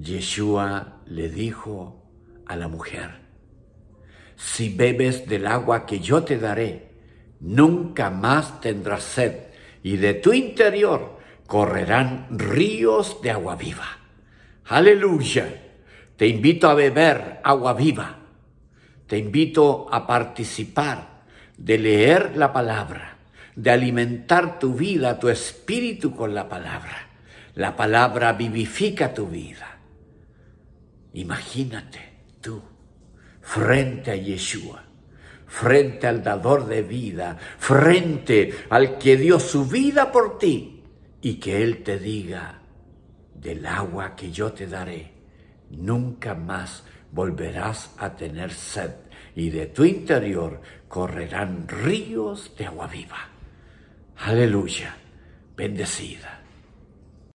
Yeshua le dijo a la mujer, si bebes del agua que yo te daré, nunca más tendrás sed, y de tu interior correrán ríos de agua viva. Aleluya. Te invito a beber agua viva. Te invito a participar de leer la palabra, de alimentar tu vida, tu espíritu con la palabra. La palabra vivifica tu vida. Imagínate tú, frente a Yeshua, frente al dador de vida, frente al que dio su vida por ti, y que Él te diga, del agua que yo te daré, nunca más volverás a tener sed, y de tu interior correrán ríos de agua viva. Aleluya, bendecida.